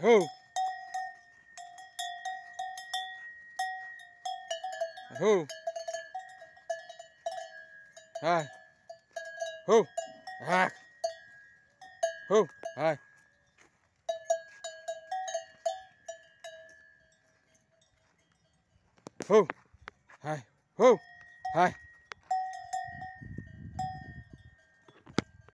Ho. Ho. Hi. Ho. Hi. Ho. Hi. Ho. Hi. Ho. Hi.